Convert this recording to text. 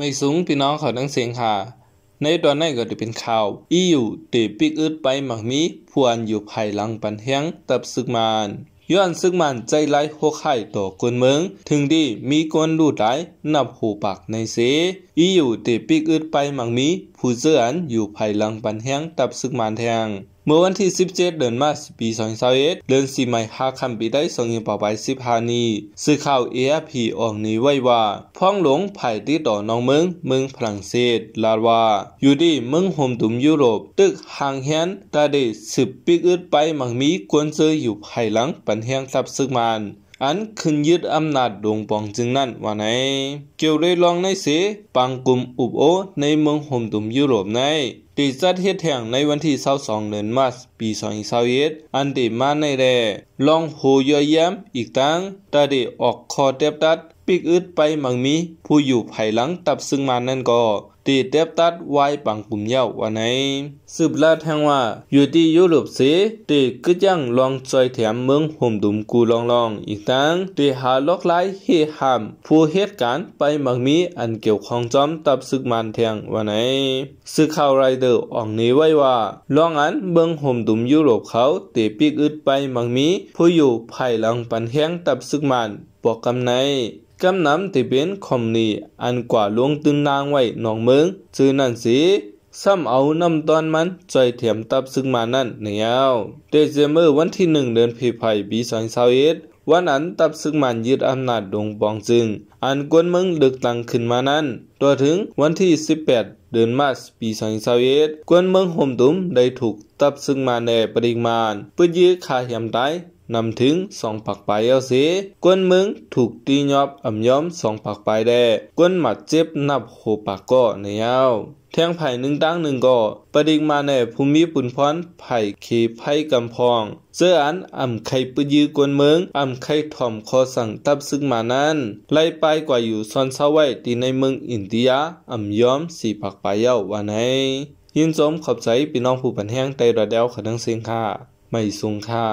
ไม่สูงพี่น้องเขาทั้งเสียงหาในตอนนี้ก็จะเป็นข่าว่เตีปิกอึดไปหมักมีพวนอยู่ภายหลังปันแห้งตับซึกมานย้อนซึกมันใจไร้โคไข่ต่อคนเมือง ถึงดีมีคนดูดายนับหูปากในเสอีอยู่ติปิกอึดไปมังมี ผู้เสืออันอยู่ภายหลังปันแห้งตับซึกมันแทงเมื่อวันที่ 17 เดือนมาปี2021เดือนสีใหม่หาคำปีได้ส่งเงินปอไป1านีสื่อข่าว AFP ออกนี้ไว้ว่า พ้องหลงภายที่ต่อน้องเมืองเมืองฝรั่งเศสลาวา อยู่ดีเมืองโฮมตุมยุโรป ตึกห่างเฮียนตาเดสืบปิกอึดไปมังมีกวนเซออยู่ภายหลังปันแหงทรับซึกมันอันขึ้นยึดอำนาจดวงปองจึงนั่นว่าไหนเกี่ยวได้ลองในเสปังกลุ่มอุบโอในเมืองห่มตุมยุโรปในติดจัดเฮ็ดแห่งในวันที่22เดือนมาสปี2021อันติมาในแดลองโหยอยย้อีกตั้งตาเดออกคอเตบตัดปิกอึดไปมังมีผู้อยู่ภายหลังตับซึ่งมานั่นก็ตีเต็บตัดไว้ปังปุ่มเย้าวันไหนสืบลาดแห่งว่าอยู่ที่ยุโรปเสตีก็จังลองจอยแถมเมืองห่มดุมกูลองลองอีกทั้งตีหาล็อกไล่เฮหาม ผู้เหตุการณ์ไปมังมีอันเกี่ยวของจอมตับสึกมันแทงวันไหนสึกข่าวไรเดอร์ออกนี้ไว้ว่า ลองอันเมืองห่มดุมยุโรปเขาตีปีกอึดไปมังมีผู้อยู่ภายหลังปันแห้งตับสึกมันบอกกำไนกำนำตีเป็นคอมนีอันกว่าลวงตึงนางไว้นองเมืองจือนั่นสิซ้ำเอานำตอนมันจอยเถียมตับซึ่งมานั่นเนี่ยเอเดซเมอร์วันที่หนึ่งเดือนพีไผ่ปีสองสาวเอ็ดวันอันตับซึ่งมันยึดอำนาจดงบองจึง อันกวนเมืองดึกตังขึ้นมานั้นตัวถึงวันที่18 เดือนมาสปีสองสาวเอ็ดกวนเมืองห่มตุ้มได้ถูกตับซึ่งมาในปริมาณปืนอยื้อขาเหี่ยมตายนำถึงสองปักไปเอาเสกวนเมึงถูกตียอบอ่ำย้อมสองปักไปแดกวนหมัดเจ็บนับโหปากก็ในอาวแทงไผ่หนึ่งตั้งหนึ่งก่อประดิกมาในภูมิปุ่นพรไผ่เคไผ่กำพองเสื้ออันอ่ำไข่ปืยือกวนเมืองอ่ำไข่ถ่อมคอสั่งตับซึ่งมานั้น ไล่ไปกว่าอยู่ซอนเซ้าไว้ตีในเมืองอินเดียอ่ำย้อมสี่ปักปลเย้าวันไหนยินสมขอบใจพี่น้องผู้ปันแห้งไตระเดวขันทั้งเสียงค่ะไม่สูงค่า